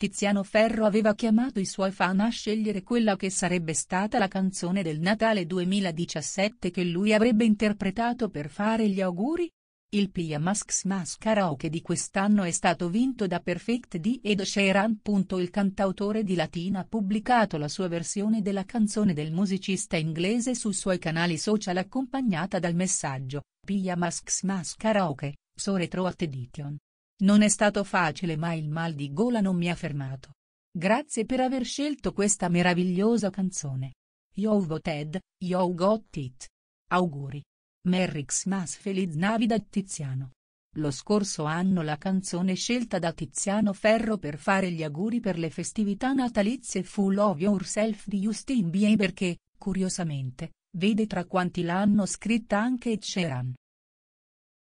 Tiziano Ferro aveva chiamato i suoi fan a scegliere quella che sarebbe stata la canzone del Natale 2017 che lui avrebbe interpretato per fare gli auguri. Il Pia Masks Mask di quest'anno è stato vinto da Perfect D Ed Sheeran. Il cantautore di Latina ha pubblicato la sua versione della canzone del musicista inglese sui suoi canali social accompagnata dal messaggio, Pia Masks Mask so retro at edition. Non è stato facile ma il mal di gola non mi ha fermato. Grazie per aver scelto questa meravigliosa canzone. You've voted, you've got it. Auguri. Merry Xmas Feliz Navidad Tiziano. Lo scorso anno la canzone scelta da Tiziano Ferro per fare gli auguri per le festività natalizie fu Love Yourself di Justin Bieber che, curiosamente, vede tra quanti l'hanno scritta anche Ed Sheeran.